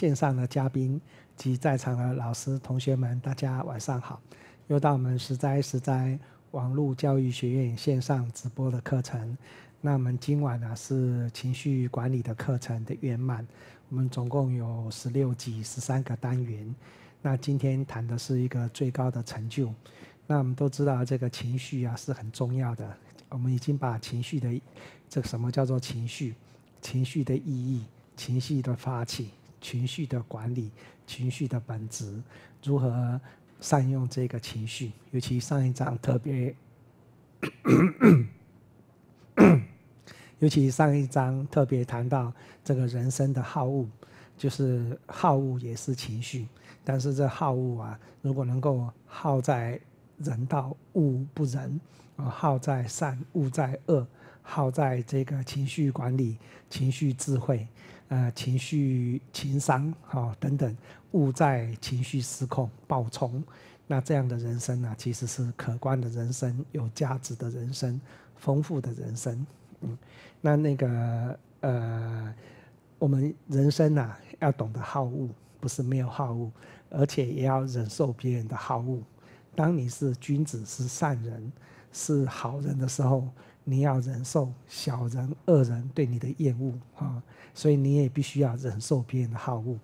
线上的嘉宾及在场的老师同学们，大家晚上好！又到我们实在实在网络教育学院线上直播的课程。那我们今晚呢是情绪管理的课程的圆满。我们总共有十六集十三个单元。那今天谈的是一个最高的成就。那我们都知道这个情绪啊是很重要的。我们已经把情绪的这什么叫做情绪？情绪的意义，情绪的发起。情绪的管理，情绪的本质，如何善用这个情绪？尤其上一章特别，尤其上一章特别谈到这个人生的好恶，就是好恶也是情绪。但是这好恶啊，如果能够好在人道，恶不仁；好在善，恶在恶。好在这个情绪管理、情绪智慧，呃，情绪情商啊，等等，误在情绪失控、暴冲，那这样的人生呢，其实是可观的人生、有价值的人生、丰富的人生。嗯，那那个呃，我们人生呢，要懂得好恶，不是没有好恶，而且也要忍受别人的好恶。当你是君子、是善人、是好人的时候。你要忍受小人、恶人对你的厌恶啊，所以你也必须要忍受别人的好恶。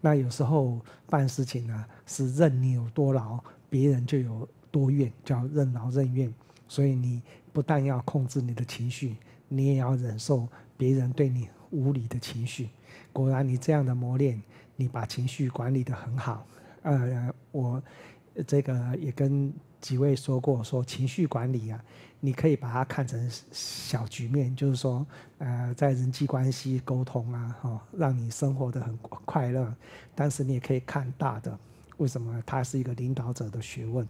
那有时候办事情呢，是任你有多劳，别人就有多怨，叫任劳任怨。所以你不但要控制你的情绪，你也要忍受别人对你无理的情绪。果然，你这样的磨练，你把情绪管理得很好。呃，我这个也跟。几位说过说情绪管理啊，你可以把它看成小局面，就是说，呃，在人际关系沟通啊，哈，让你生活的很快乐。但是你也可以看大的，为什么？它是一个领导者的学问，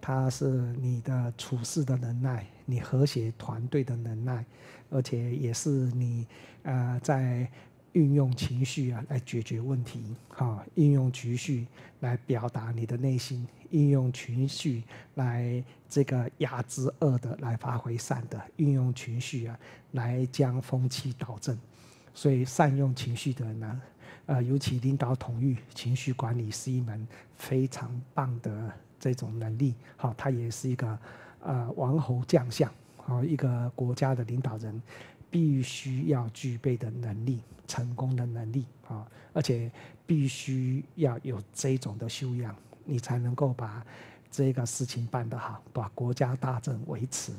它是你的处事的能耐，你和谐团队的能耐，而且也是你，呃，在运用情绪啊来解决问题，哈，运用情绪来表达你的内心。运用情绪来这个压制恶的，来发挥善的。运用情绪啊，来将风气导正。所以善用情绪的人呢，呃，尤其领导统御情绪管理是一门非常棒的这种能力。好，它也是一个呃王侯将相啊，一个国家的领导人必须要具备的能力，成功的能力啊，而且必须要有这种的修养。你才能够把这个事情办得好，把国家大政维持。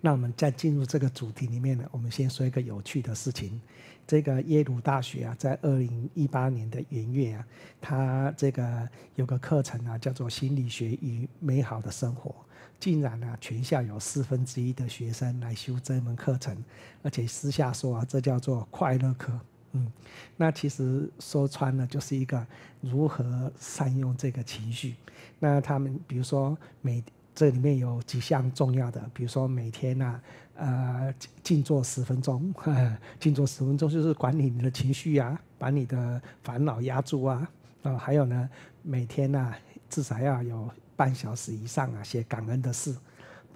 那我们再进入这个主题里面呢，我们先说一个有趣的事情。这个耶鲁大学啊，在二零一八年的元月啊，它这个有个课程啊，叫做心理学与美好的生活，竟然呢，全校有四分之一的学生来修这门课程，而且私下说啊，这叫做快乐课。嗯，那其实说穿了就是一个如何善用这个情绪。那他们比如说每这里面有几项重要的，比如说每天呢，呃，静坐十分钟，静坐十分钟就是管理你的情绪啊，把你的烦恼压住啊。啊、还有呢，每天呢至少要有半小时以上啊，写感恩的事。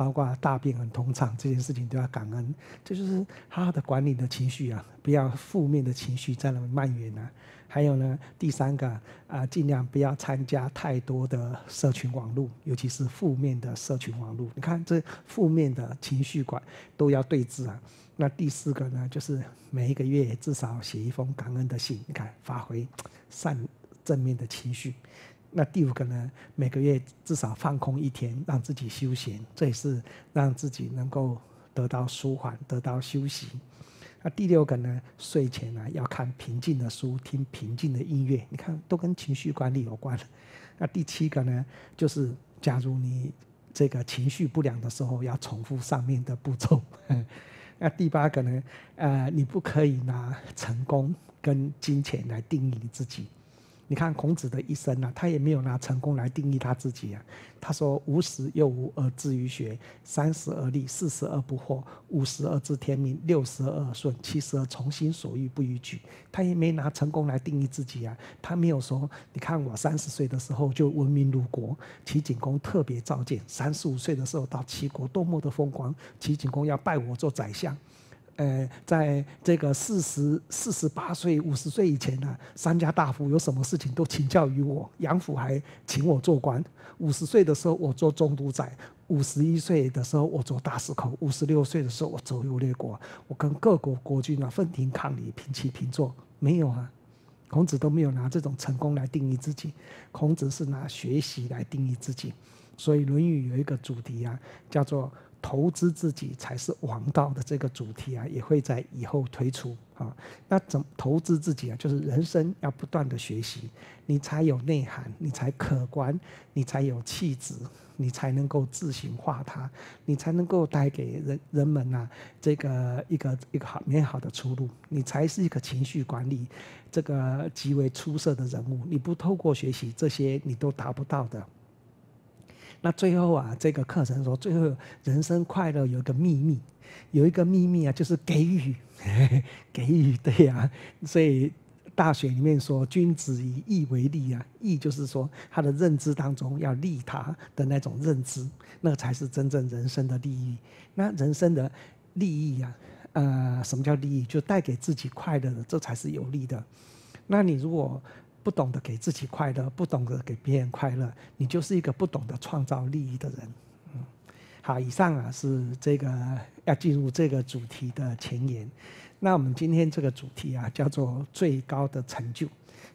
包括大便很通畅这件事情都要感恩，这就是好好的管理的情绪啊，不要负面的情绪在那蔓延啊。还有呢，第三个啊，尽量不要参加太多的社群网络，尤其是负面的社群网络。你看这负面的情绪管都要对峙啊。那第四个呢，就是每一个月至少写一封感恩的信，你看发挥善正面的情绪。那第五个呢？每个月至少放空一天，让自己休闲，这也是让自己能够得到舒缓、得到休息。那第六个呢？睡前啊要看平静的书，听平静的音乐。你看，都跟情绪管理有关。那第七个呢？就是假如你这个情绪不良的时候，要重复上面的步骤。那第八个呢？呃，你不可以拿成功跟金钱来定义你自己。你看孔子的一生呢，他也没有拿成功来定义他自己啊。他说：“无十又无而志于学，三十而立，四十而不惑，五十而知天命，六十而耳顺，七十而从心所欲，不逾矩。”他也没拿成功来定义自己啊。他没有说：“你看我三十岁的时候就闻名鲁国，齐景公特别召见；三十五岁的时候到齐国，多么的风光，齐景公要拜我做宰相。”呃，在这个四十四十八岁、五十岁以前呢，三家大夫有什么事情都请教于我。杨府还请我做官。五十岁的时候我做中都宰，五十一岁的时候我做大司寇，五十六岁的时候我周游列国。我跟各国国君啊，分庭抗礼，平起平坐。没有啊，孔子都没有拿这种成功来定义自己。孔子是拿学习来定义自己。所以《论语》有一个主题啊，叫做。投资自己才是王道的这个主题啊，也会在以后推出啊。那怎投资自己啊？就是人生要不断地学习，你才有内涵，你才可观，你才有气质，你才能够自行化它，你才能够带给人人们啊这个一个一个好美好的出路。你才是一个情绪管理这个极为出色的人物。你不透过学习这些，你都达不到的。那最后啊，这个课程说，最后人生快乐有一个秘密，有一个秘密啊，就是给予，给予，对呀。所以大学里面说，君子以义为利啊，义就是说他的认知当中要利他的那种认知，那才是真正人生的利益。那人生的利益啊，呃，什么叫利益？就带给自己快乐的，这才是有利的。那你如果……不懂得给自己快乐，不懂得给别人快乐，你就是一个不懂得创造利益的人。嗯，好，以上啊是这个要进入这个主题的前言。那我们今天这个主题啊，叫做最高的成就。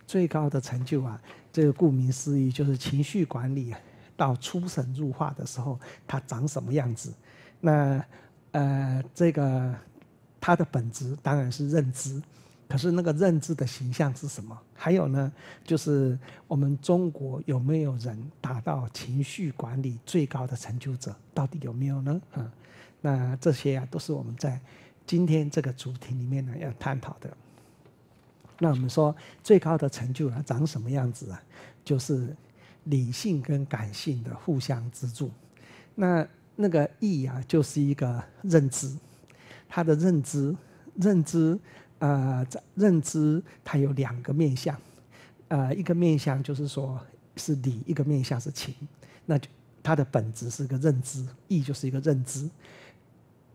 最高的成就啊，这个顾名思义就是情绪管理到出神入化的时候，它长什么样子？那呃，这个它的本质当然是认知。可是那个认知的形象是什么？还有呢，就是我们中国有没有人达到情绪管理最高的成就者？到底有没有呢？嗯，那这些啊，都是我们在今天这个主题里面呢要探讨的。那我们说最高的成就啊，长什么样子啊？就是理性跟感性的互相资助。那那个意啊，就是一个认知，他的认知，认知。呃，认知它有两个面相，呃，一个面相就是说是理，一个面相是情，那就它的本质是个认知，义就是一个认知。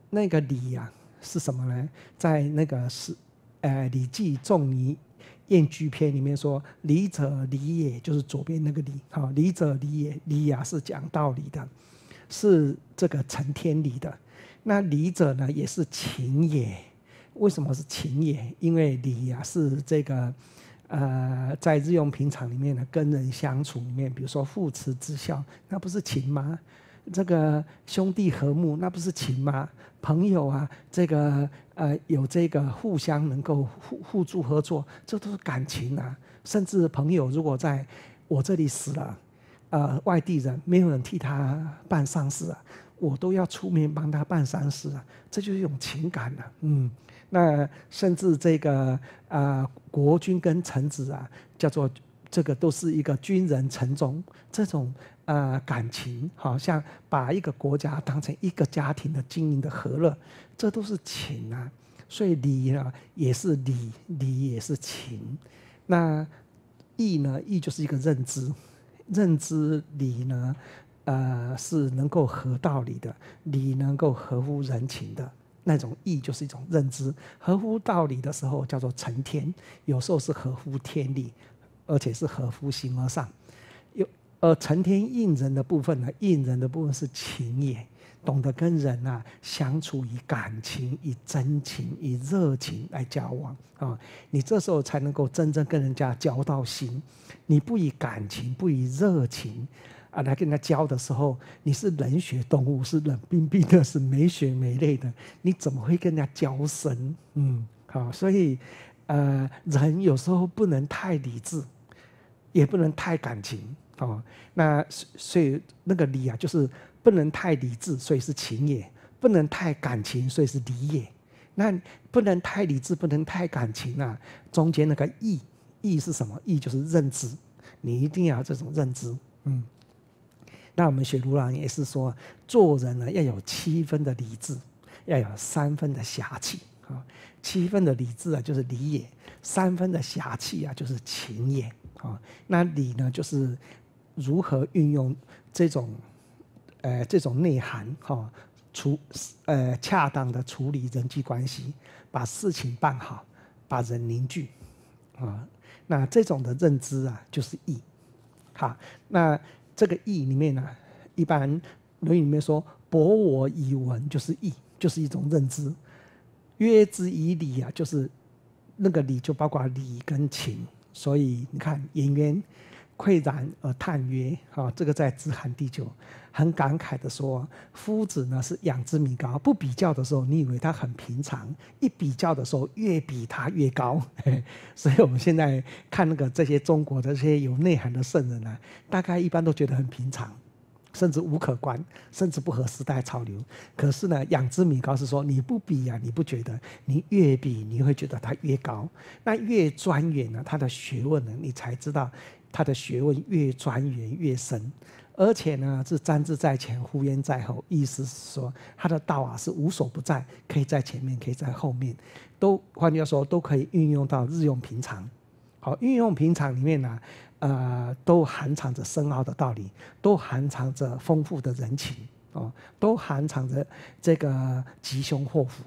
那个理呀，是什么呢？在那个是，呃，《礼记·仲尼宴居篇》里面说：“礼者，礼也，就是左边那个礼好，礼者，礼也，礼呀是讲道理的，是这个成天理的。那理者呢，也是情也。”为什么是情也？因为礼呀是这个，呃，在日用平常里面呢，跟人相处里面，比如说父慈子孝，那不是情吗？这个兄弟和睦，那不是情吗？朋友啊，这个呃，有这个互相能够互互助合作，这都是感情啊。甚至朋友如果在我这里死了，呃，外地人没有人替他办丧事啊，我都要出面帮他办丧事啊，这就是一种情感啊。嗯。那甚至这个啊，国君跟臣子啊，叫做这个都是一个军人臣忠这种呃感情，好像把一个国家当成一个家庭的经营的和乐，这都是情啊。所以礼呢，也是礼，礼也是情。那义呢，义就是一个认知，认知礼呢，呃是能够合道理的，礼能够合乎人情的。那种义就是一种认知，合乎道理的时候叫做成天，有时候是合乎天理，而且是合乎形而上。有而成天应人的部分呢，应人的部分是情也，懂得跟人呐相处以感情、以真情、以热情来交往啊，你这时候才能够真正跟人家交到心。你不以感情，不以热情。啊，来跟人家交的时候，你是冷血动物，是冷冰冰的，是没血没泪的，你怎么会跟人家交神？嗯，好，所以，呃，人有时候不能太理智，也不能太感情哦。那所所以那个理啊，就是不能太理智，所以是情也；不能太感情，所以是理也。那不能太理智，不能太感情啊。中间那个义，义是什么？义就是认知，你一定要这种认知。嗯。那我们学儒郎也是说，做人呢要有七分的理智，要有三分的侠气啊。七分的理智啊，就是理也；三分的侠气啊，就是情也啊。那理呢，就是如何运用这种，呃，这种内涵哈，处呃，恰当的处理人际关系，把事情办好，把人凝聚啊。那这种的认知啊，就是义。好，那。这个义里面呢，一般《论语》里面说“博我以文”，就是义，就是一种认知；“约之以礼”啊，就是那个礼就包括礼跟情。所以你看，颜渊喟然而叹曰：“啊，这个在《子罕》第九。”很感慨的说：“夫子呢是仰之米高，不比较的时候，你以为他很平常；一比较的时候，越比他越高。所以我们现在看那个这些中国的这些有内涵的圣人呢，大概一般都觉得很平常，甚至无可观，甚至不合时代潮流。可是呢，仰之米高是说你不比呀，你不觉得；你越比，你会觉得他越高。那越钻研呢，他的学问呢，你才知道他的学问越钻研越深。”而且呢，是瞻之在前，呼焉在后。意思是说，他的道啊是无所不在，可以在前面，可以在后面，都换句话说，都可以运用到日用平常。好，运用平常里面呢，呃，都含藏着深奥的道理，都含藏着丰富的人情，哦，都含藏着这个吉凶祸福。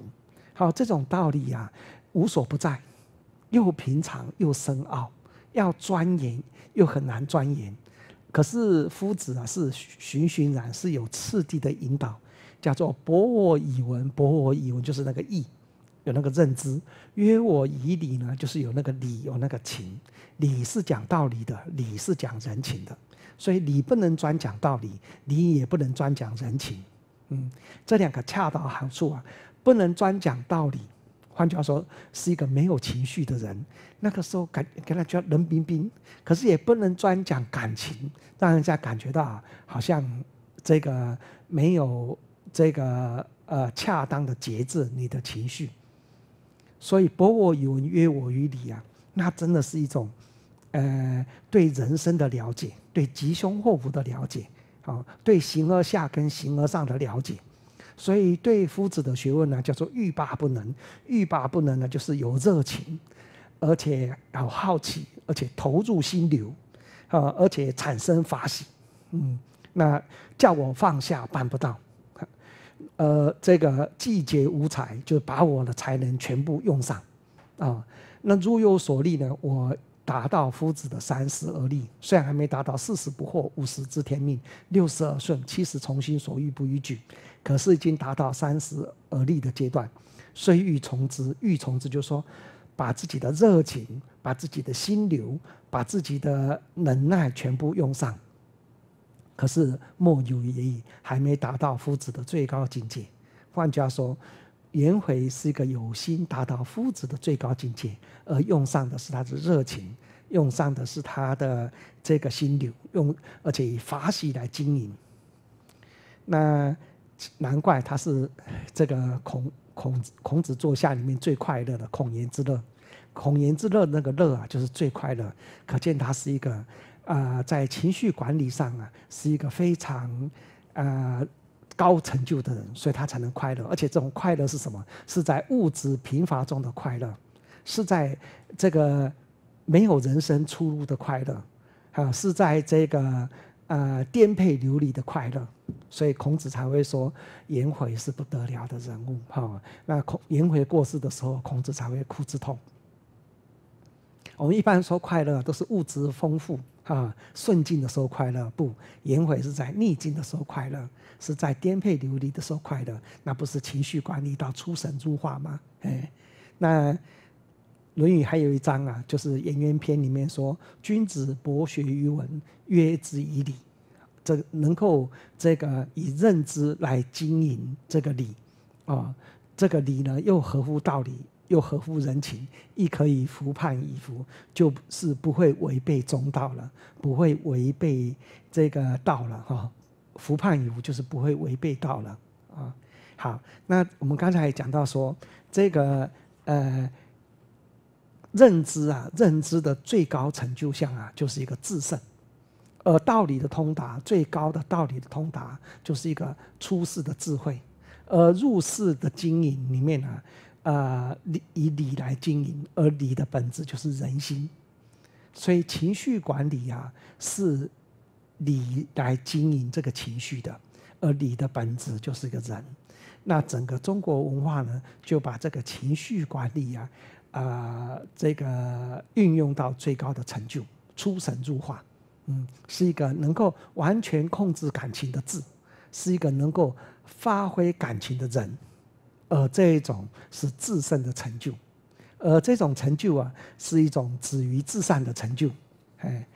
好，这种道理啊，无所不在，又平常又深奥，要钻研又很难钻研。可是夫子啊，是循循然，是有次第的引导，叫做博我以文，博我以文就是那个义，有那个认知；约我以礼呢，就是有那个礼，有那个情。礼是讲道理的，礼是讲人情的，所以礼不能专讲道理，礼也不能专讲人情。嗯，这两个恰到好处啊，不能专讲道理。换句话说，是一个没有情绪的人。那个时候感跟他叫冷冰冰，可是也不能专讲感情，让人家感觉到啊，好像这个没有这个呃恰当的节制你的情绪。所以博我以文，约我于理啊，那真的是一种呃对人生的了解，对吉凶祸福的了解，啊，对形而下跟形而上的了解。所以对夫子的学问呢，叫做欲罢不能。欲罢不能呢，就是有热情，而且好好奇，而且投入心流，啊，而且产生法喜。嗯，那叫我放下办不到。呃，这个季节无才，就把我的才能全部用上。啊，那如有所立呢，我达到夫子的三十而立，虽然还没达到四十不惑，五十知天命，六十而顺，七十从心所欲不逾矩。可是已经达到三十而立的阶段，虽欲从之，欲从之，就说把自己的热情、把自己的心流、把自己的能耐全部用上，可是莫有已，还没达到夫子的最高境界。换句话说，颜回是一个有心达到夫子的最高境界，而用上的是他的热情，用上的是他的这个心流，用而且以法喜来经营。那。难怪他是这个孔孔孔子座下里面最快乐的孔颜之乐，孔颜之乐那个乐啊，就是最快乐。可见他是一个啊，在情绪管理上啊，是一个非常啊高成就的人，所以他才能快乐。而且这种快乐是什么？是在物质贫乏中的快乐，是在这个没有人生出路的快乐，啊，是在这个。啊，颠沛流离的快乐，所以孔子才会说颜回是不得了的人物哈。那孔颜回过世的时候，孔子才会哭之痛。我们一般说快乐都是物质丰富哈，顺境的时候快乐不？颜回是在逆境的时候快乐，是在颠沛流离的时候快乐，那不是情绪管理到出神入化吗？哎，那。《论语》还有一章啊，就是《颜渊篇》里面说：“君子博学于文，约之以礼。”这能够这个以认知来经营这个礼，啊，这个礼呢又合乎道理，又合乎人情，亦可以服判以服，就是不会违背中道了，不会违背这个道了哈。服判以服就是不会违背道了啊。好，那我们刚才也讲到说这个呃。认知啊，认知的最高成就像啊，就是一个自胜；而道理的通达，最高的道理的通达，就是一个出世的智慧；而入世的经营里面呢，啊，理以理来经营，而理的本质就是人心。所以情绪管理啊，是理来经营这个情绪的，而理的本质就是一个人。那整个中国文化呢，就把这个情绪管理啊。啊，这个运用到最高的成就，出神入化，嗯，是一个能够完全控制感情的字，是一个能够发挥感情的人，而这一种是至圣的成就，而这种成就啊，是一种止于至善的成就，哎，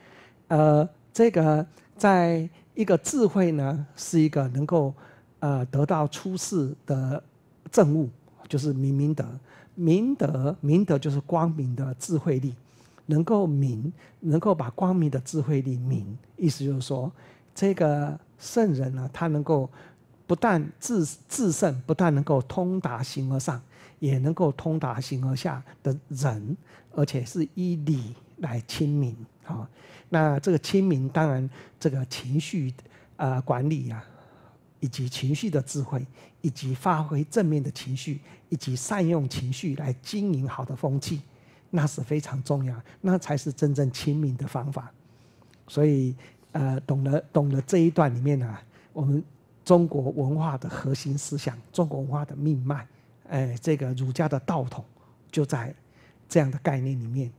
呃，这个在一个智慧呢，是一个能够呃得到出世的证悟，就是明明德。明德，明德就是光明的智慧力，能够明，能够把光明的智慧力明，意思就是说，这个圣人呢，他能够不但自自圣，不但能够通达形而上，也能够通达形而下的人，而且是以理来亲民啊。那这个亲民，当然这个情绪啊管理啊。以及情绪的智慧，以及发挥正面的情绪，以及善用情绪来经营好的风气，那是非常重要那才是真正亲民的方法。所以，呃，懂得懂得这一段里面呢，我们中国文化的核心思想，中国文化的命脉，哎，这个儒家的道统，就在这样的概念里面。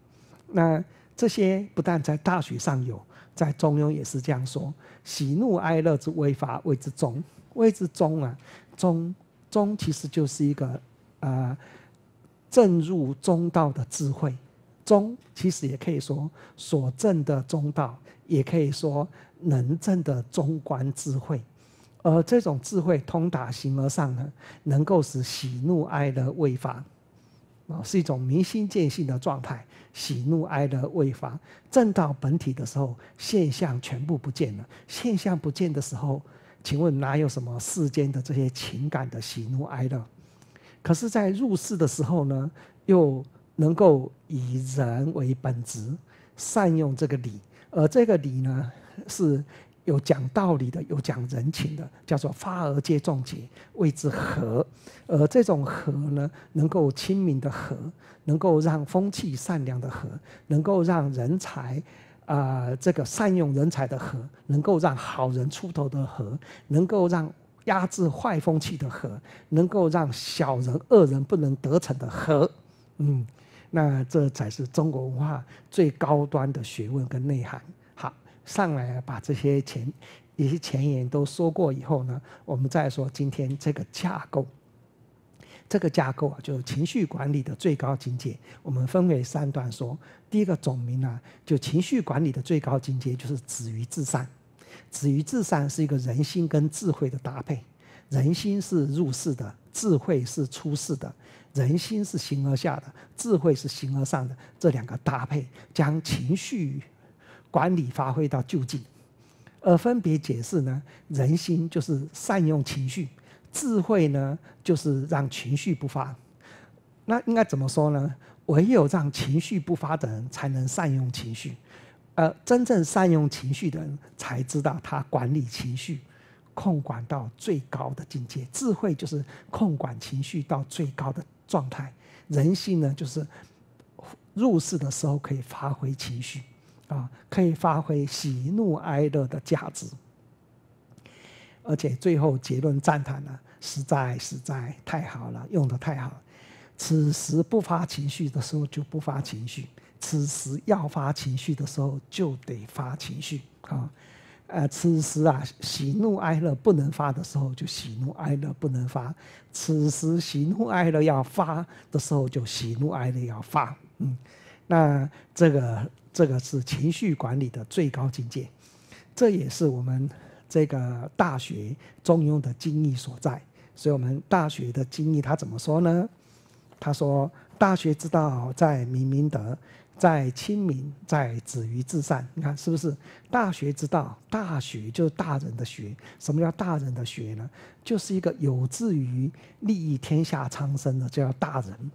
那这些不但在大学上有。在《中庸》也是这样说：“喜怒哀乐之微法谓之中。谓之中啊，中，中其实就是一个，呃，正入中道的智慧。中其实也可以说所正的中道，也可以说能正的中观智慧。而这种智慧通达形而上呢，能够使喜怒哀乐未发，啊，是一种明心见性的状态。”喜怒哀乐未发，正到本体的时候，现象全部不见了。现象不见的时候，请问哪有什么世间的这些情感的喜怒哀乐？可是，在入世的时候呢，又能够以人为本，质，善用这个理，而这个理呢，是。有讲道理的，有讲人情的，叫做“发而皆众节，谓之和。而这种和呢，能够亲民的和，能够让风气善良的和，能够让人才啊，这个善用人才的和，能够让好人出头的和，能够让压制坏风气的和，能够让小人恶人不能得逞的和。嗯，那这才是中国文化最高端的学问跟内涵。上来把这些前一些前言都说过以后呢，我们再说今天这个架构。这个架构啊，就情绪管理的最高境界，我们分为三段说。第一个总名啊，就情绪管理的最高境界就是止于至善。止于至善是一个人心跟智慧的搭配。人心是入世的，智慧是出世的；人心是形而下的，智慧是形而上的。这两个搭配将情绪。管理发挥到究竟，而分别解释呢？人心就是善用情绪，智慧呢就是让情绪不发。那应该怎么说呢？唯有让情绪不发的人，才能善用情绪。呃，真正善用情绪的人，才知道他管理情绪，控管到最高的境界。智慧就是控管情绪到最高的状态。人性呢，就是入世的时候可以发挥情绪。啊，可以发挥喜怒哀乐的价值，而且最后结论赞叹呢，实在实在太好了，用的太好。此时不发情绪的时候就不发情绪，此时要发情绪的时候就得发情绪啊。呃，此时啊，喜怒哀乐不能发的时候就喜怒哀乐不能发，此时喜怒哀乐要发的时候就喜怒哀乐要发。嗯，那这个。这个是情绪管理的最高境界，这也是我们这个大学《中庸》的精义所在。所以，我们《大学》的精义，他怎么说呢？他说：“大学之道，在明明德，在亲民，在止于至善。”你看，是不是？大学之道，大学就是大人的学。什么叫大人的学呢？就是一个有志于利益天下苍生的，叫大人。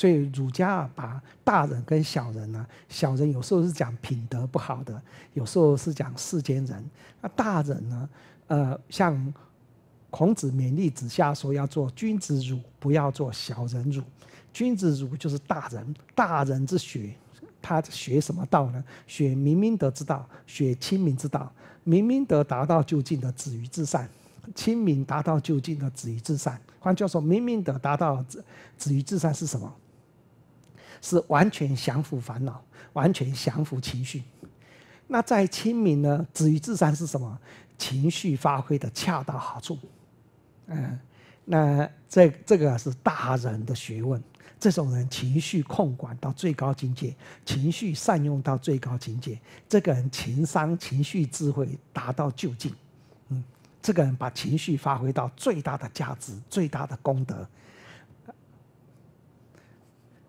所以儒家把大人跟小人呢，小人有时候是讲品德不好的，有时候是讲世间人。那大人呢？呃，像孔子勉励子夏说：“要做君子儒，不要做小人儒。君子儒就是大人，大人之学，他学什么道呢？学明明德之道，学亲民之道。明明德达到就近的止于至善，亲民达到就近的止于至善。换句话说，明明德达到止止于至善是什么？是完全降服烦恼，完全降服情绪。那在清明呢？止于至善是什么？情绪发挥的恰到好处。嗯，那这这个是大人的学问。这种人情绪控管到最高境界，情绪善用到最高境界。这个人情商、情绪智慧达到究竟。嗯，这个人把情绪发挥到最大的价值，最大的功德。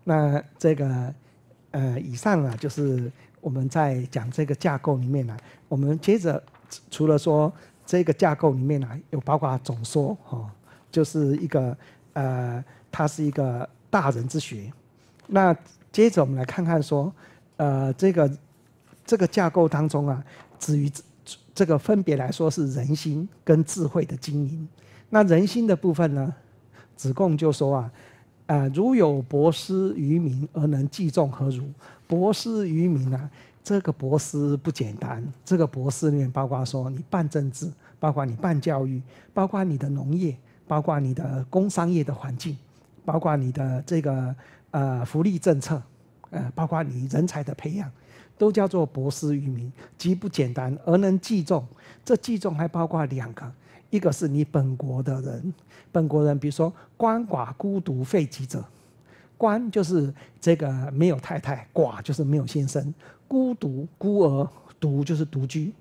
那这个呃，以上啊，就是我们在讲这个架构里面呢。我们接着除了说这个架构里面呢，有包括总说哈，就是一个呃，它是一个大人之学。那接着我们来看看说，呃，这个这个架构当中啊，至于这个分别来说是人心跟智慧的经营。那人心的部分呢，子贡就说啊。啊！如有博施于民而能济众，何如？博施于民啊，这个博施不简单。这个博施里面包括说，你办政治，包括你办教育，包括你的农业，包括你的工商业的环境，包括你的这个呃福利政策，呃，包括你人才的培养，都叫做博施于民，极不简单。而能济众，这济众还包括两个。一个是你本国的人，本国人，比如说鳏寡孤独废疾者，鳏就是这个没有太太，寡就是没有先生，孤独孤儿独就是独居，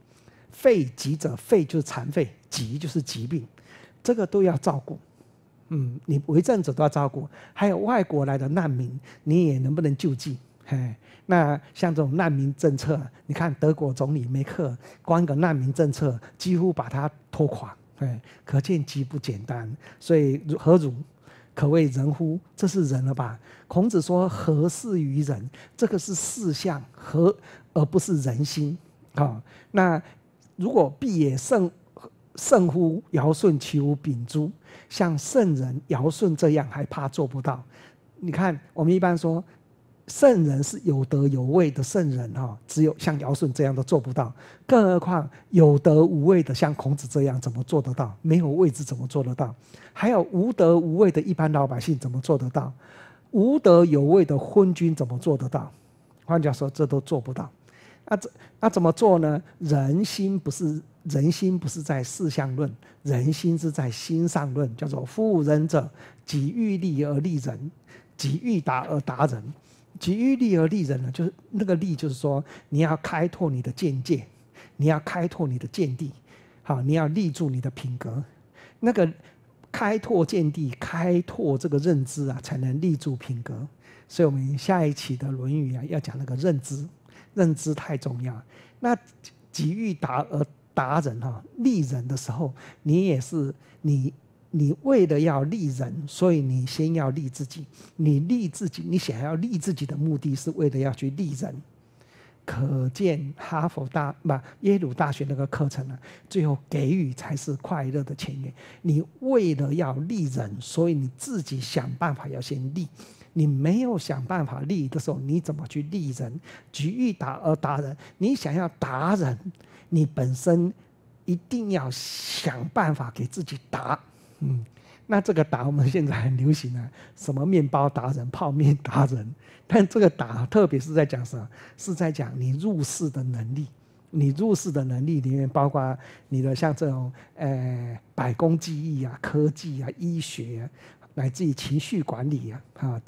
废疾者废就是残废，疾就是疾病，这个都要照顾。嗯，你为政者都要照顾。还有外国来的难民，你也能不能救济？嘿，那像这种难民政策，你看德国总理梅克光一个难民政策，几乎把他拖垮。对，可见极不简单，所以何如，可谓人乎？这是人了吧？孔子说：“何事于人？”这个是事相，何而不是人心？哦？那如果必也圣圣乎尧舜其无秉烛，像圣人尧舜这样还怕做不到？你看，我们一般说。圣人是有德有位的圣人哈，只有像尧舜这样的做不到，更何况有德无位的，像孔子这样怎么做得到？没有位置怎么做得到？还有无德无位的一般老百姓怎么做得到？无德有位的昏君怎么做得到？换句话说，这都做不到。啊，怎啊怎么做呢？人心不是人心不是在事相论，人心是在心上论，叫做富人者，即欲立而立人，即欲达而达人。己欲立而立人呢，就是那个立，就是说你要开拓你的见解，你要开拓你的见地，好，你要立住你的品格。那个开拓见地，开拓这个认知啊，才能立住品格。所以，我们下一期的《论语》啊，要讲那个认知，认知太重要。那己欲达而达人哈，立人的时候，你也是你。你为了要利人，所以你先要利自己。你利自己，你想要利自己的目的是为了要去利人。可见哈佛大不耶鲁大学那个课程呢，最后给予才是快乐的前缘。你为了要利人，所以你自己想办法要先利。你没有想办法利的时候，你怎么去利人？举一达而达人。你想要达人，你本身一定要想办法给自己达。嗯，那这个打我们现在很流行啊，什么面包达人、泡面达人，但这个打特别是在讲什么，是在讲你入世的能力。你入世的能力里面包括你的像这种，呃，百工技艺啊、科技啊、医学，啊，乃至于情绪管理啊，哈，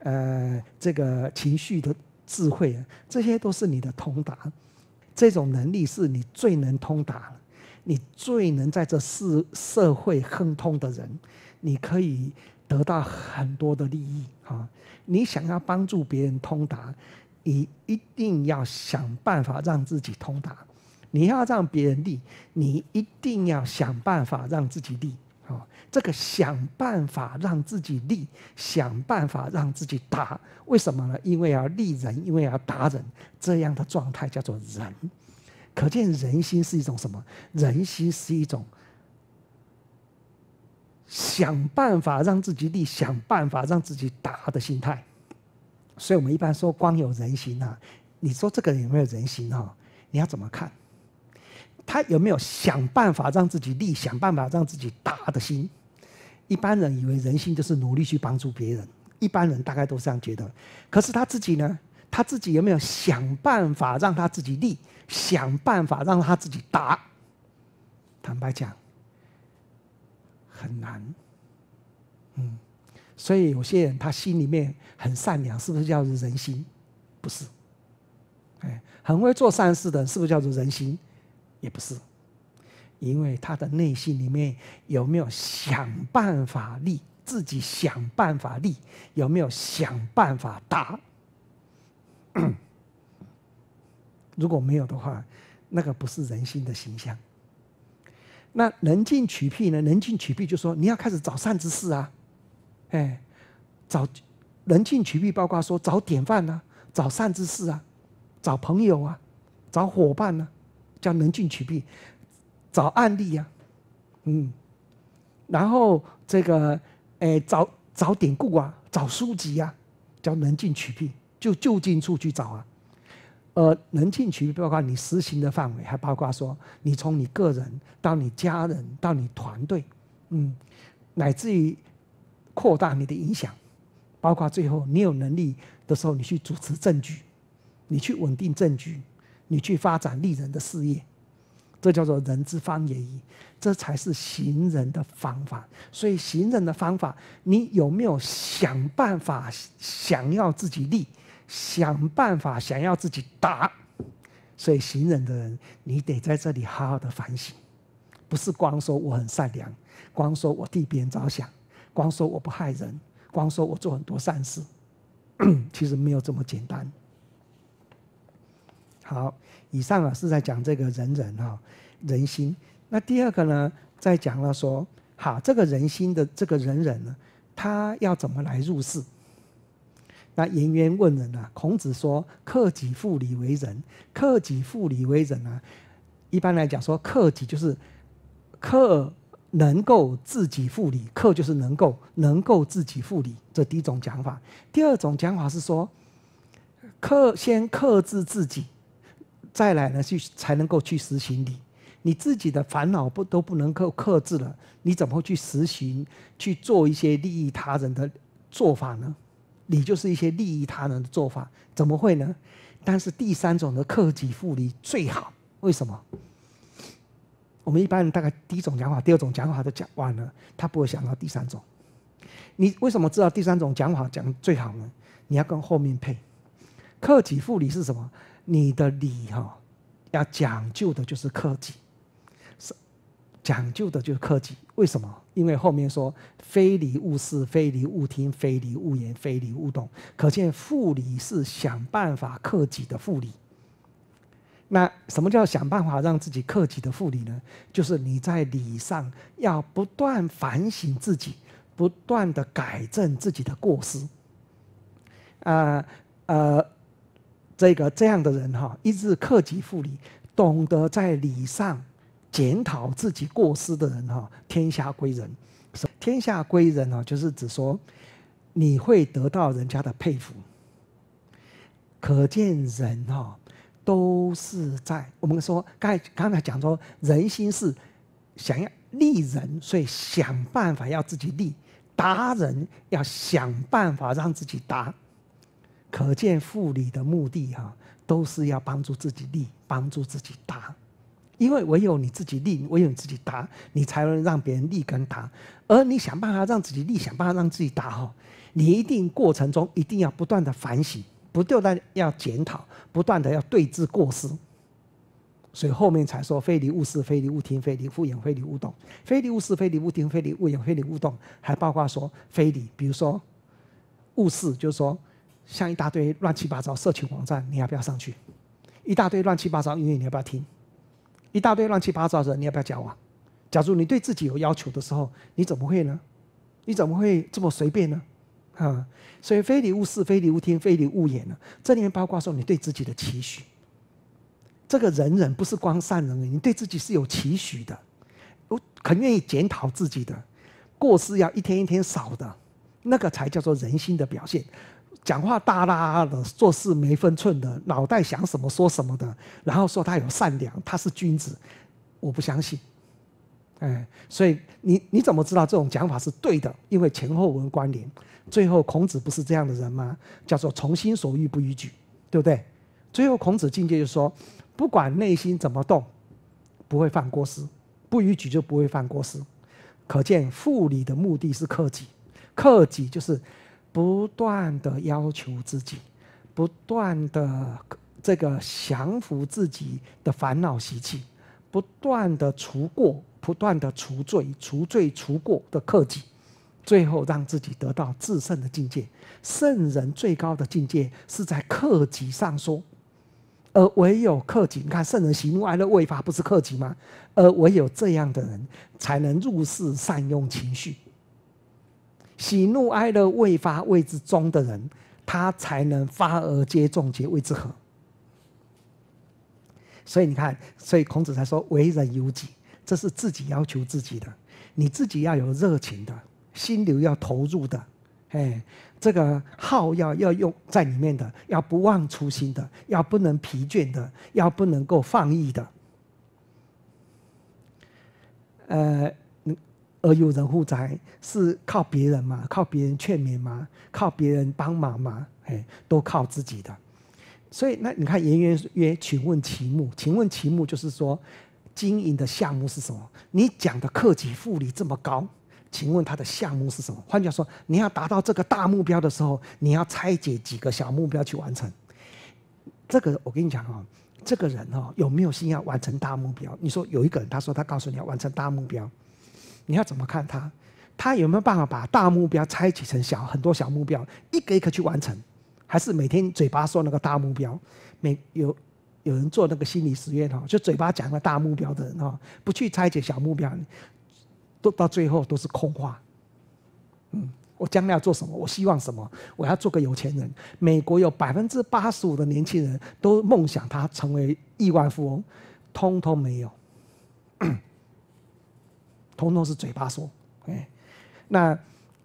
呃，这个情绪的智慧，啊，这些都是你的通达，这种能力是你最能通达了。你最能在这社社会亨通的人，你可以得到很多的利益啊！你想要帮助别人通达，你一定要想办法让自己通达；你要让别人利，你一定要想办法让自己利啊！这个想办法让自己利，想办法让自己达，为什么呢？因为要利人，因为要达人，这样的状态叫做人。可见人心是一种什么？人心是一种想办法让自己立、想办法让自己达的心态。所以我们一般说光有人心啊，你说这个人有没有人心啊？你要怎么看？他有没有想办法让自己立、想办法让自己达的心？一般人以为人心就是努力去帮助别人，一般人大概都是这样觉得。可是他自己呢？他自己有没有想办法让他自己立？想办法让他自己答，坦白讲很难。嗯，所以有些人他心里面很善良，是不是叫做人心？不是，哎，很会做善事的，是不是叫做人心？也不是，因为他的内心里面有没有想办法立自己？想办法立有没有想办法答？如果没有的话，那个不是人性的形象。那能进取譬呢？能进取譬就说你要开始找善知识啊，哎，找能进取譬，包括说找典范啊，找善知识啊，找朋友啊，找伙伴呢，叫能进取譬，找案例呀，嗯，然后这个哎找找典故啊，找书籍呀，叫能进取譬，就就近处去找啊。呃，能进取，包括你实行的范围，还包括说你从你个人到你家人，到你团队，嗯，乃至于扩大你的影响，包括最后你有能力的时候，你去主持政局，你去稳定政局，你去发展利人的事业，这叫做人之方也已，这才是行人的方法。所以行人的方法，你有没有想办法想要自己立？想办法想要自己打，所以行人的人，你得在这里好好的反省，不是光说我很善良，光说我替别人着想，光说我不害人，光说我做很多善事，其实没有这么简单。好，以上啊是在讲这个人忍啊人心。那第二个呢，在讲了说，好这个人心的这个忍忍呢，他要怎么来入世？那颜渊问仁啊，孔子说：“克己复礼为仁。克己复礼为仁啊，一般来讲说，克己就是克能够自己复礼，克就是能够能够自己复礼。这第一种讲法。第二种讲法是说，克先克制自己，再来呢去才能够去实行礼。你自己的烦恼不都不能够克制了，你怎么会去实行去做一些利益他人的做法呢？”你就是一些利益他人的做法，怎么会呢？但是第三种的克己复礼最好，为什么？我们一般人大概第一种讲法、第二种讲法都讲完了，他不会想到第三种。你为什么知道第三种讲法讲最好呢？你要跟后面配，克己复礼是什么？你的礼哈，要讲究的就是克己。讲究的就是克己，为什么？因为后面说“非礼勿视，非礼勿听，非礼勿言，非礼勿动”，可见复礼是想办法克己的复礼。那什么叫想办法让自己克己的复礼呢？就是你在礼上要不断反省自己，不断的改正自己的过失。啊呃，这个这样的人哈，一直克己复礼，懂得在礼上。检讨自己过失的人，哈，天下归人。天下归人啊，就是指说你会得到人家的佩服。可见人哈都是在我们说，刚刚才讲说人心是想要利人，所以想办法要自己利；达人要想办法让自己达。可见复礼的目的哈，都是要帮助自己利，帮助自己达。因为唯有你自己立，唯有你自己达，你才能让别人立跟达。而你想办法让自己立，想办法让自己达，哈，你一定过程中一定要不断的反省，不断的要检讨，不断的要对峙过失。所以后面才说非礼勿视，非礼勿听，非礼勿言，非礼勿动。非礼勿视，非礼勿听，非礼勿言，非礼勿动。还包括说非礼，比如说勿视，就是说像一大堆乱七八糟社群网站，你要不要上去？一大堆乱七八糟音乐，你要不要听？一大堆乱七八糟的，你要不要教啊？假如你对自己有要求的时候，你怎么会呢？你怎么会这么随便呢？啊！所以非礼勿视，非礼勿听，非礼勿言呢？这里面包括说你对自己的期许，这个仁人不是光善人，你对自己是有期许的，我肯愿意检讨自己的过失，要一天一天少的，那个才叫做人性的表现。讲话大啦的，做事没分寸的，脑袋想什么说什么的，然后说他有善良，他是君子，我不相信。哎，所以你你怎么知道这种讲法是对的？因为前后文关联，最后孔子不是这样的人吗？叫做从心所欲不逾矩，对不对？最后孔子境界就说，不管内心怎么动，不会犯过失，不逾矩就不会犯过失。可见复礼的目的是克己，克己就是。不断的要求自己，不断的这个降服自己的烦恼习气，不断的除过，不断的除罪，除罪除过的克己，最后让自己得到至圣的境界。圣人最高的境界是在克己上说，而唯有克己。你看，圣人喜怒哀乐未发，不是克己吗？而唯有这样的人，才能入世善用情绪。喜怒哀乐未发谓之中的人，他才能发而皆众皆谓之和。所以你看，所以孔子才说“为人由己”，这是自己要求自己的，你自己要有热情的，心流要投入的，哎，这个好要要用在里面的，要不忘初心的，要不能疲倦的，要不能够放逸的，呃。而有人负债，是靠别人吗？靠别人劝勉吗？靠别人帮忙吗？哎，都靠自己的。所以，那你看颜渊曰：“请问其目。”请问其目就是说，经营的项目是什么？你讲的克己复礼这么高，请问他的项目是什么？换句话说，你要达到这个大目标的时候，你要拆解几个小目标去完成。这个我跟你讲啊，这个人哦，有没有心要完成大目标？你说有一个人，他说他告诉你要完成大目标。你要怎么看他？他有没有办法把大目标拆解成小很多小目标，一个一个去完成？还是每天嘴巴说那个大目标？每有有人做那个心理实验哦，就嘴巴讲了大目标的人哦，不去拆解小目标，都到最后都是空话。嗯，我将来要做什么？我希望什么？我要做个有钱人。美国有百分之八十五的年轻人都梦想他成为亿万富翁，通通没有。通通是嘴巴说，哎，那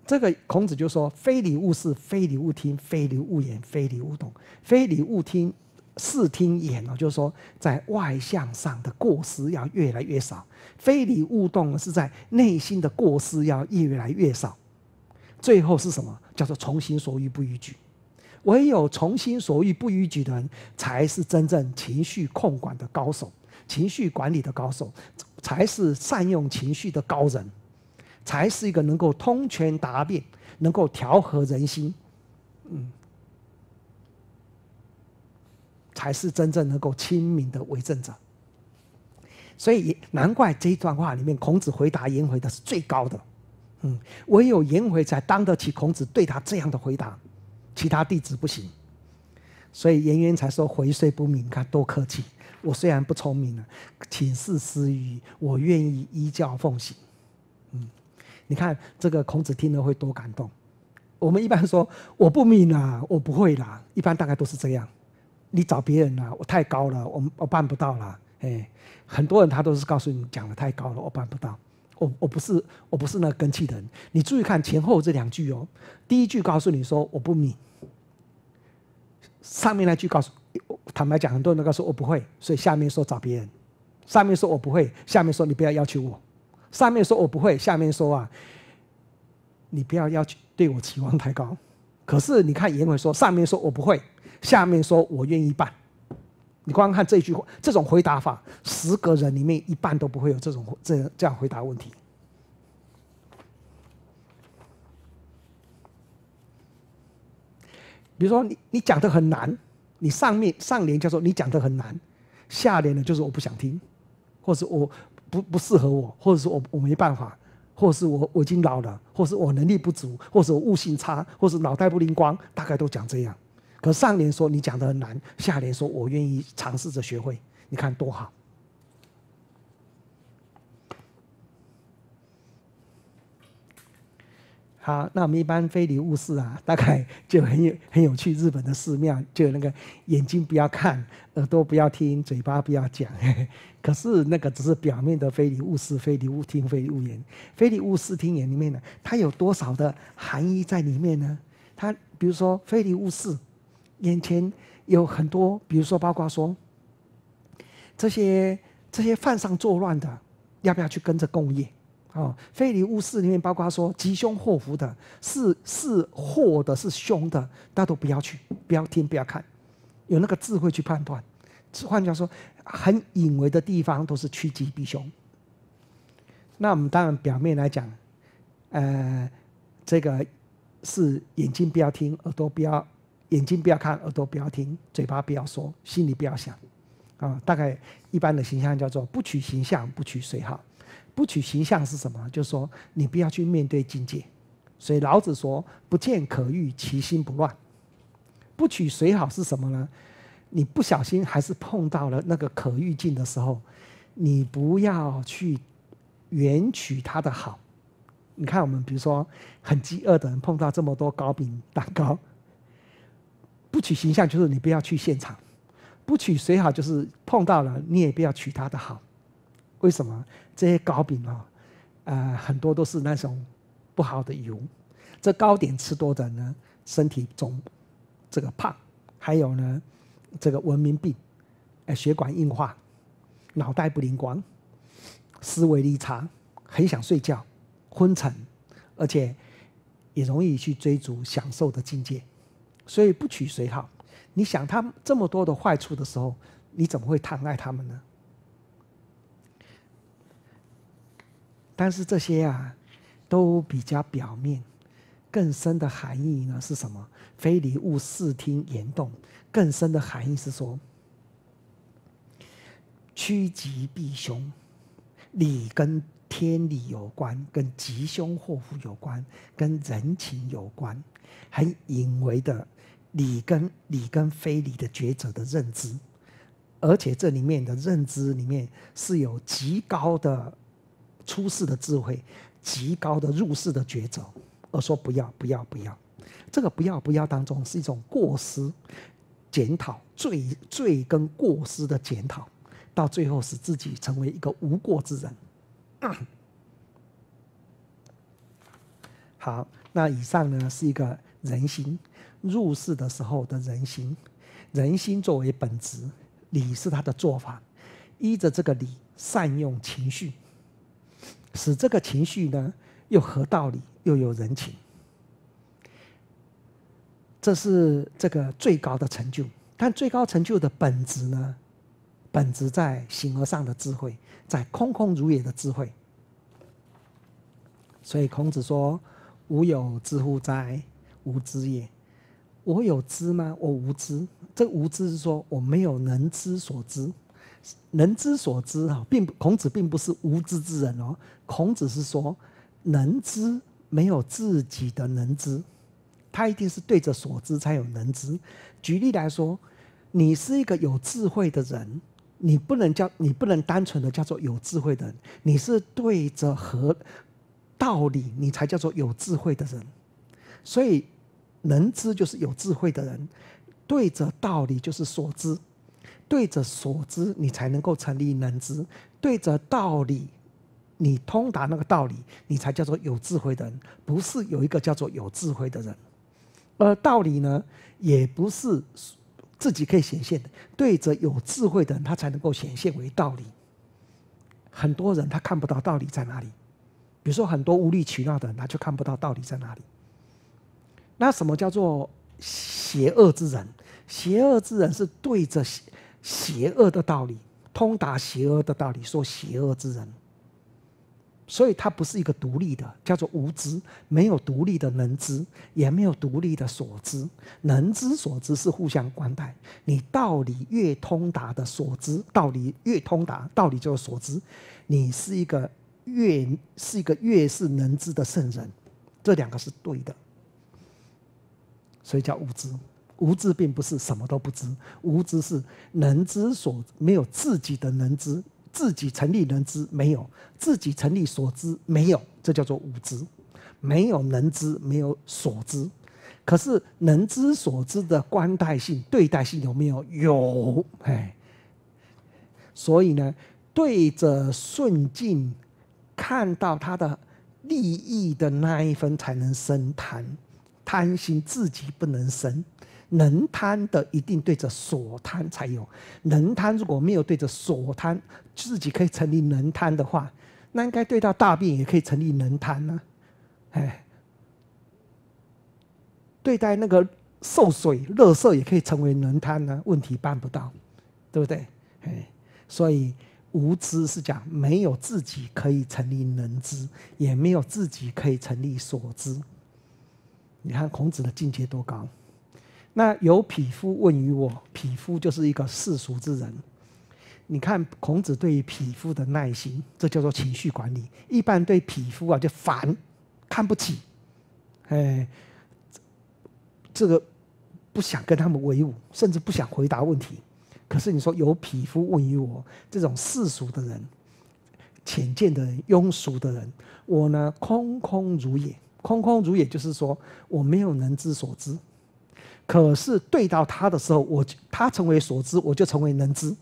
这个孔子就说：非礼勿视，非礼勿听，非礼勿言，非礼勿动。非礼勿听，视听言哦，就是说在外向上的过失要越来越少；非礼勿动，是在内心的过失要越来越少。最后是什么？叫做从心所欲不逾矩。唯有从心所欲不逾矩的人，才是真正情绪控管的高手，情绪管理的高手。才是善用情绪的高人，才是一个能够通权达变、能够调和人心，嗯，才是真正能够亲民的为政者。所以难怪这一段话里面，孔子回答颜回的是最高的，嗯，唯有颜回才当得起孔子对他这样的回答，其他弟子不行。所以颜渊才说回虽不敏，看多客气。我虽然不聪明了，请事斯语，我愿意依教奉行。嗯，你看这个孔子听了会多感动。我们一般说我不敏啦，我不会啦，一般大概都是这样。你找别人啊，我太高了，我我办不到啦。哎，很多人他都是告诉你讲的太高了，我办不到。我我不是我不是那根气的人。你注意看前后这两句哦。第一句告诉你说我不敏。上面那句告诉，坦白讲，很多人都告诉我不会，所以下面说找别人。上面说我不会，下面说你不要要求我。上面说我不会，下面说啊，你不要要求对我期望太高。可是你看颜伟说，上面说我不会，下面说我愿意办。你光看这句话，这种回答法，十个人里面一半都不会有这种这这样回答问题。比如说，你你讲的很难，你上面上联叫做你讲的很难，下联呢就是我不想听，或是我不不适合我，或者是我我没办法，或者是我我已经老了，或者是我能力不足，或者我悟性差，或是脑袋不灵光，大概都讲这样。可上联说你讲的很难，下联说我愿意尝试着学会，你看多好。好，那我们一般非礼勿视啊，大概就很有很有趣。日本的寺庙就那个眼睛不要看，耳朵不要听，嘴巴不要讲。可是那个只是表面的非礼勿视、非礼勿听、非礼勿言、非礼勿视听言里面呢，它有多少的含义在里面呢？它比如说非礼勿视，眼前有很多，比如说包括说这些这些犯上作乱的，要不要去跟着共业？哦，非礼勿视里面包括说吉凶祸福的，是是祸的，是凶的，大家都不要去，不要听，不要看，有那个智慧去判断。换句话说，很隐微的地方都是趋吉避凶。那我们当然表面来讲，呃，这个是眼睛不要听，耳朵不要；眼睛不要看，耳朵不要听，嘴巴不要说，心里不要想。啊，大概一般的形象叫做不取形象，不取随好。不取形象是什么？就是说你不要去面对境界。所以老子说：“不见可欲，其心不乱。”不取随好是什么呢？你不小心还是碰到了那个可欲境的时候，你不要去远取他的好。你看，我们比如说很饥饿的人碰到这么多糕饼蛋糕，不取形象就是你不要去现场；不取随好就是碰到了你也不要取他的好。为什么这些糕饼啊，呃，很多都是那种不好的油。这糕点吃多的呢，身体肿，这个胖，还有呢，这个文明病，呃，血管硬化，脑袋不灵光，思维力差，很想睡觉，昏沉，而且也容易去追逐享受的境界。所以不取谁好？你想他这么多的坏处的时候，你怎么会贪爱他们呢？但是这些啊，都比较表面，更深的含义呢是什么？非礼勿视、听言动，更深的含义是说趋吉避凶。礼跟天理有关，跟吉凶祸福有关，跟人情有关，很隐微的礼，跟你跟非礼的抉择的认知，而且这里面的认知里面是有极高的。出世的智慧，极高的入世的抉择，而说不要不要不要，这个不要不要当中是一种过失，检讨罪罪跟过失的检讨，到最后使自己成为一个无过之人。好，那以上呢是一个人心入世的时候的人心，人心作为本质，礼是他的做法，依着这个礼善用情绪。使这个情绪呢，又合道理，又有人情。这是这个最高的成就，但最高成就的本质呢，本质在形而上的智慧，在空空如也的智慧。所以孔子说：“吾有知乎哉？无知也。我有知吗？我无知。这无知是说我没有能知所知。”能知所知啊，并孔子并不是无知之人哦。孔子是说，能知没有自己的能知，他一定是对着所知才有能知。举例来说，你是一个有智慧的人，你不能叫你不能单纯的叫做有智慧的人，你是对着和道理，你才叫做有智慧的人。所以，能知就是有智慧的人，对着道理就是所知。对着所知，你才能够成立能知；对着道理，你通达那个道理，你才叫做有智慧的人。不是有一个叫做有智慧的人，而道理呢，也不是自己可以显现的。对着有智慧的人，他才能够显现为道理。很多人他看不到道理在哪里，比如说很多无理取闹的，人，他就看不到道理在哪里。那什么叫做邪恶之人？邪恶之人是对着。邪恶的道理，通达邪恶的道理，说邪恶之人，所以他不是一个独立的，叫做无知，没有独立的能知，也没有独立的所知，能知所知是互相关待。你道理越通达的所知，道理越通达，道理就是所知，你是一个越是一个越是能知的圣人，这两个是对的，所以叫无知。无知并不是什么都不知，无知是能知所没有自己的能知，自己成立能知没有，自己成立所知没有，这叫做无知，没有能知，没有所知。可是能知所知的关待性、对待性有没有？有，哎，所以呢，对着顺境，看到他的利益的那一分，才能生贪，贪心自己不能生。能贪的一定对着所贪才有，能贪如果没有对着所贪，自己可以成立能贪的话，那应该对到大便也可以成立能贪呢？哎，对待那个受水、乐色也可以成为能贪呢？问题办不到，对不对？哎，所以无知是讲没有自己可以成立能知，也没有自己可以成立所知。你看孔子的境界多高！那有匹夫问于我，匹夫就是一个世俗之人。你看孔子对于匹夫的耐心，这叫做情绪管理。一般对匹夫啊就烦，看不起，哎，这个不想跟他们为伍，甚至不想回答问题。可是你说有匹夫问于我，这种世俗的人、浅见的人、庸俗的人，我呢空空如也，空空如也，就是说我没有人之所知。可是对到他的时候，我他成为所知，我就成为能知。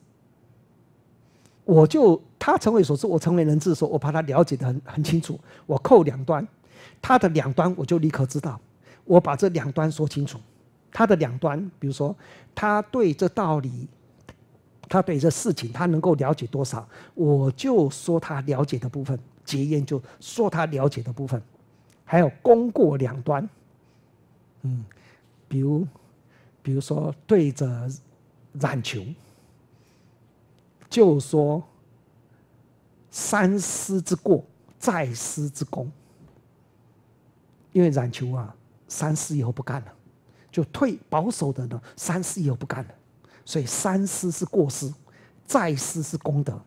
我就他成为所知，我成为人知的时候，我把他了解的很很清楚。我扣两端，他的两端我就立刻知道。我把这两端说清楚，他的两端，比如说他对这道理，他对这事情，他能够了解多少，我就说他了解的部分结言就说他了解的部分，还有功过两端，嗯。比如，比如说对着冉求，就说“三思之过，再思之功”。因为冉求啊，三思以后不干了，就退保守的呢。三思以后不干了，所以三思是过失，再思是功德。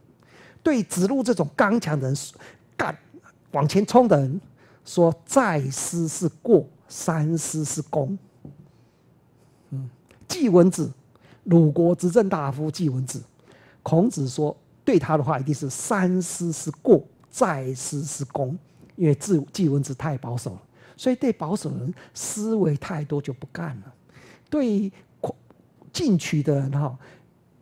对子路这种刚强的人、干往前冲的人说，再思是过，三思是功。季文子，鲁国执政大夫季文子，孔子说对他的话一定是三思是过，再思是功，因为季季文子太保守了，所以对保守人思维太多就不干了，对进取的人哈，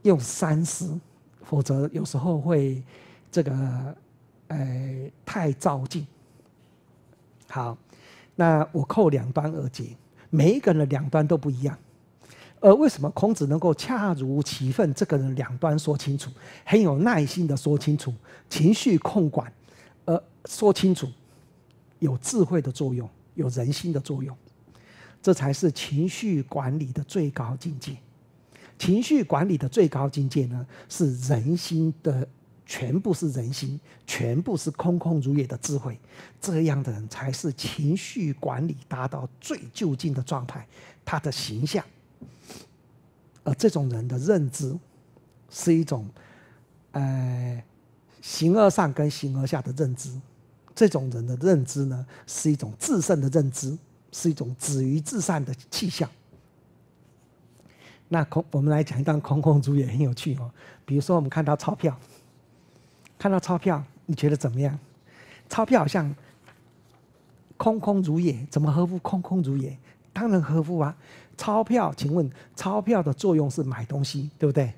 用三思，否则有时候会这个呃太照进。好，那我扣两端耳节，每一个人两端都不一样。呃，为什么孔子能够恰如其分？这个人两端说清楚，很有耐心的说清楚，情绪控管，呃，说清楚，有智慧的作用，有人心的作用，这才是情绪管理的最高境界。情绪管理的最高境界呢，是人心的全部是人心，全部是空空如也的智慧。这样的人才是情绪管理达到最究竟的状态。他的形象。而这种人的认知是一种，呃，形而上跟形而下的认知。这种人的认知呢，是一种自胜的认知，是一种止于至善的气象。那空，我们来讲一段空空如也很有趣哦。比如说，我们看到钞票，看到钞票，你觉得怎么样？钞票好像空空如也，怎么合乎空空如也？当然合乎啊。钞票，请问钞票的作用是买东西，对不对？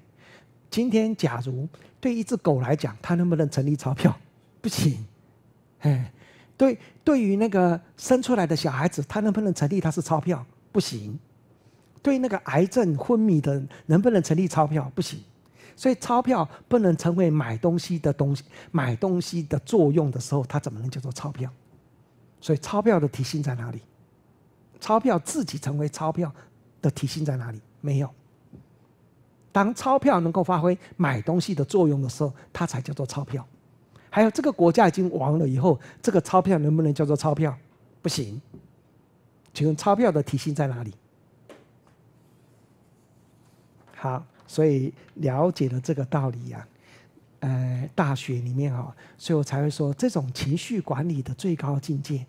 今天，假如对一只狗来讲，它能不能成立钞票？不行。哎，对，对于那个生出来的小孩子，他能不能成立他是钞票？不行。对那个癌症昏迷的能不能成立钞票？不行。所以钞票不能成为买东西的东西，买东西的作用的时候，它怎么能叫做钞票？所以钞票的提醒在哪里？钞票自己成为钞票。的题性在哪里？没有。当钞票能够发挥买东西的作用的时候，它才叫做钞票。还有这个国家已经亡了以后，这个钞票能不能叫做钞票？不行。请问钞票的题性在哪里？好，所以了解了这个道理呀，呃，大学里面哈，所以我才会说，这种情绪管理的最高境界。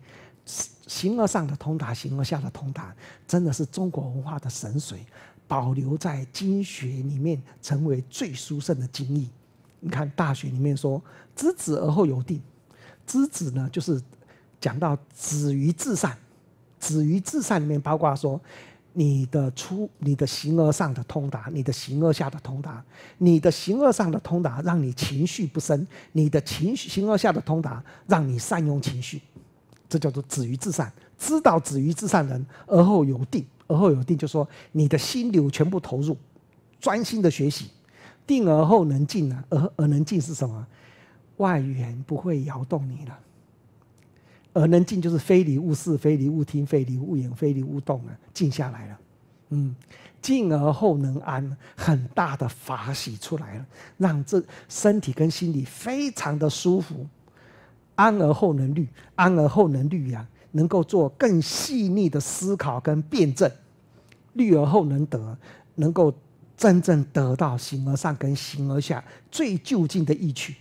形而上的通达，形而下的通达，真的是中国文化的神髓，保留在经学里面，成为最殊胜的经义。你看《大学》里面说：“知止而后有定。”知止呢，就是讲到止于至善。止于至善里面包括说，你的出、你的形而上的通达，你的形而下的通达，你的形而上的通达让你情绪不生，你的情绪形而下的通达让你善用情绪。这叫做止于至善，知道止于至善人，而后有定，而后有定，就说你的心流全部投入，专心的学习，定而后能静啊，而而能静是什么？外缘不会摇动你了，而能静就是非礼勿视，非礼勿听，非礼勿言，非礼勿动啊，静下来了。嗯，静而后能安，很大的法喜出来了，让这身体跟心理非常的舒服。安而后能虑，安而后能虑呀，能够做更细腻的思考跟辩证；虑而后能得，能够真正得到形而上跟形而下最就近的意趣。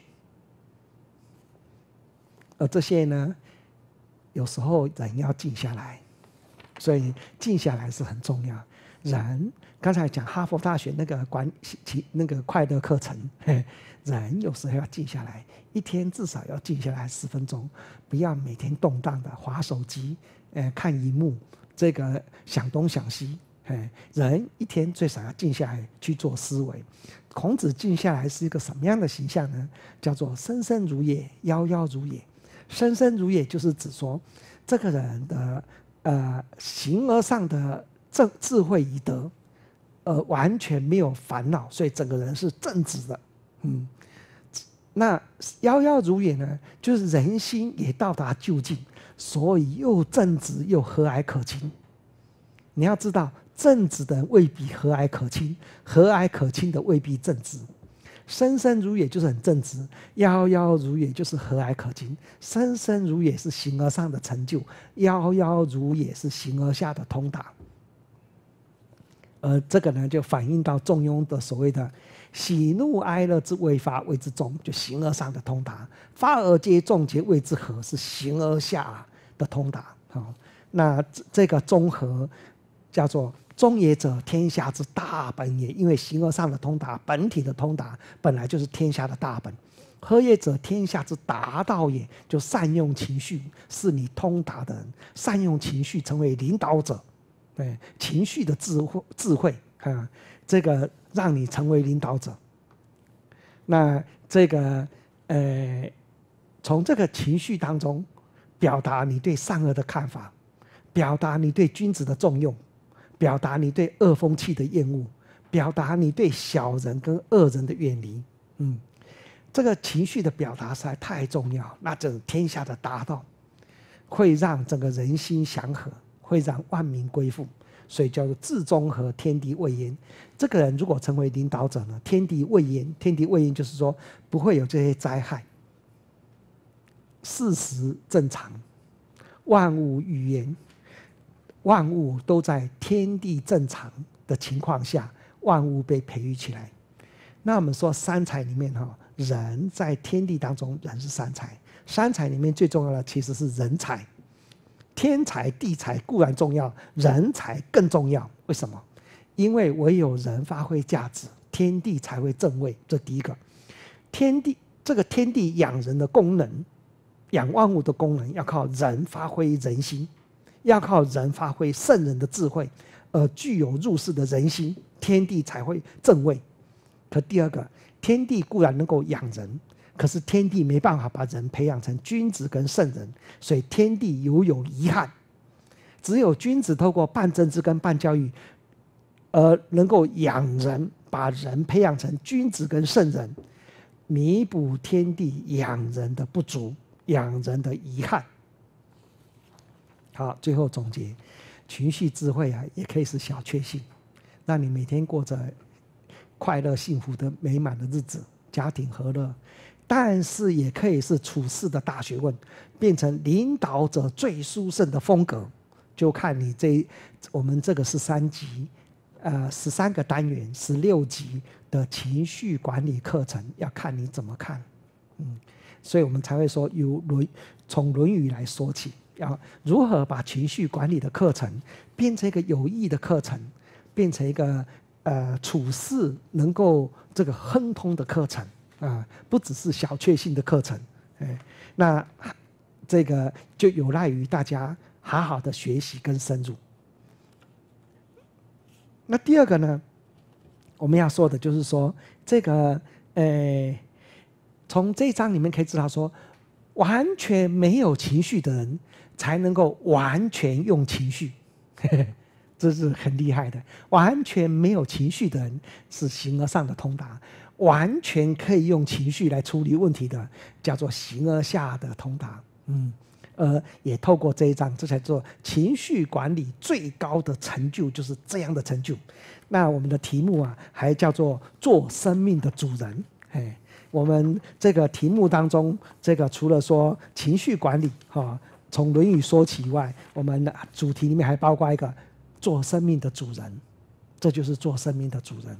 而这些呢，有时候人要静下来，所以静下来是很重要。人。刚才讲哈佛大学那个管其那个快乐课程，人有时候要静下来，一天至少要静下来十分钟，不要每天动荡的划手机，呃，看荧幕，这个想东想西，哎，人一天最少要静下来去做思维。孔子静下来是一个什么样的形象呢？叫做“生生如也，夭夭如也”。生生如也就是指说这个人的呃形而上的智智慧与德。呃，完全没有烦恼，所以整个人是正直的。嗯，那夭夭如也呢，就是人心也到达究竟，所以又正直又和蔼可亲。你要知道，正直的未必和蔼可亲，和蔼可亲的未必正直。生生如也就是很正直，夭夭如也就是和蔼可亲。生生如也是形而上的成就，夭夭如也是形而下的通达。呃，这个呢，就反映到中庸的所谓的喜怒哀乐之未发谓之中，就形而上的通达；发而皆中皆谓之和，是形而下的通达。好，那这个中和叫做中也者，天下之大本也，因为形而上的通达、本体的通达，本来就是天下的大本；和也者，天下之达道也，就善用情绪，是你通达的人，善用情绪成为领导者。对情绪的智慧，智慧，啊，这个让你成为领导者。那这个，呃，从这个情绪当中表达你对善恶的看法，表达你对君子的重用，表达你对恶风气的厌恶，表达你对小人跟恶人的远离。嗯，这个情绪的表达实在太重要，那整天下的大道，会让整个人心祥和。会让万民归附，所以叫做“治中和，天地未言”。这个人如果成为领导者呢？天地未言，天地未言就是说不会有这些灾害，事实正常，万物语言，万物都在天地正常的情况下，万物被培育起来。那我们说三才里面哈，人在天地当中，人是三才。三才里面最重要的其实是人才。天才地才固然重要，人才更重要。为什么？因为唯有人发挥价值，天地才会正位。这第一个，天地这个天地养人的功能，养万物的功能，要靠人发挥人心，要靠人发挥圣人的智慧，而具有入世的人心，天地才会正位。可第二个，天地固然能够养人。可是天地没办法把人培养成君子跟圣人，所以天地犹有遗憾。只有君子透过半政治跟半教育，而能够养人，把人培养成君子跟圣人，弥补天地养人的不足，养人的遗憾。好，最后总结，情绪智慧啊，也可以是小确幸，让你每天过着快乐、幸福的美满的日子，家庭和乐。但是也可以是处事的大学问，变成领导者最殊胜的风格，就看你这我们这个十三集，呃，十三个单元十六集的情绪管理课程，要看你怎么看，嗯，所以我们才会说由论从《论语》来说起，要如何把情绪管理的课程变成一个有益的课程，变成一个呃处事能够这个亨通的课程。啊，不只是小确幸的课程，哎，那这个就有赖于大家好好的学习跟深入。那第二个呢，我们要说的就是说，这个，诶，从这一章里面可以知道，说完全没有情绪的人，才能够完全用情绪，这是很厉害的。完全没有情绪的人，是形而上的通达。完全可以用情绪来处理问题的，叫做形而下的通达，嗯，呃，也透过这一章，这才做情绪管理最高的成就，就是这样的成就。那我们的题目啊，还叫做做生命的主人。哎，我们这个题目当中，这个除了说情绪管理哈，从《论语》说起以外，我们的主题里面还包括一个做生命的主人，这就是做生命的主人。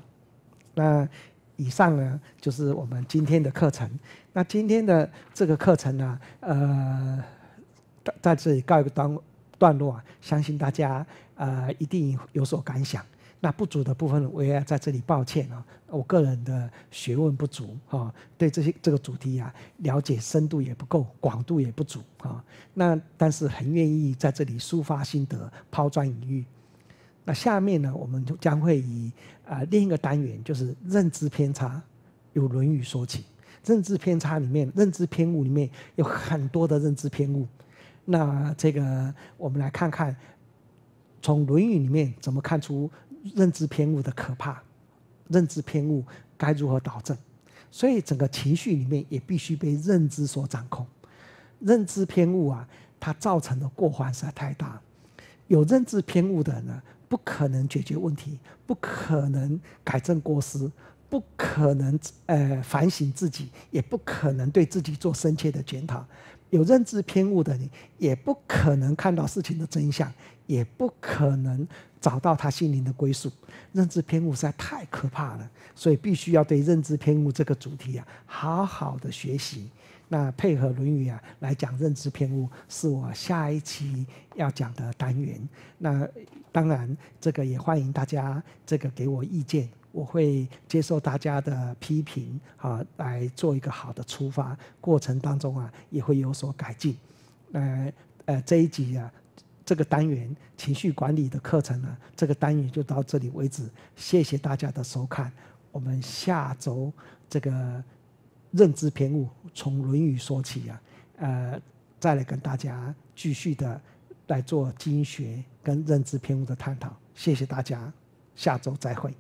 那。以上呢就是我们今天的课程。那今天的这个课程呢，呃，在在这里告一个段段落啊，相信大家啊一定有所感想。那不足的部分，我也在这里抱歉啊，我个人的学问不足啊，对这些这个主题啊，了解深度也不够，广度也不足啊。那但是很愿意在这里抒发心得，抛砖引玉。那下面呢，我们就将会以啊另一个单元，就是认知偏差，由《论语》说起。认知偏差里面，认知偏误里面有很多的认知偏误。那这个，我们来看看从《论语》里面怎么看出认知偏误的可怕，认知偏误该如何导正。所以，整个情绪里面也必须被认知所掌控。认知偏误啊，它造成的过患实在太大。有认知偏误的呢？不可能解决问题，不可能改正过失，不可能呃反省自己，也不可能对自己做深切的检讨。有认知偏误的人，也不可能看到事情的真相，也不可能找到他心灵的归宿。认知偏误实在太可怕了，所以必须要对认知偏误这个主题啊，好好的学习。那配合《论语》啊来讲认知偏误，是我下一期要讲的单元。那当然，这个也欢迎大家这个给我意见，我会接受大家的批评啊，来做一个好的出发。过程当中啊，也会有所改进。呃呃，这一集啊，这个单元情绪管理的课程呢，这个单元就到这里为止。谢谢大家的收看，我们下周这个。认知偏误，从《论语》说起啊，呃，再来跟大家继续的来做经学跟认知偏误的探讨。谢谢大家，下周再会。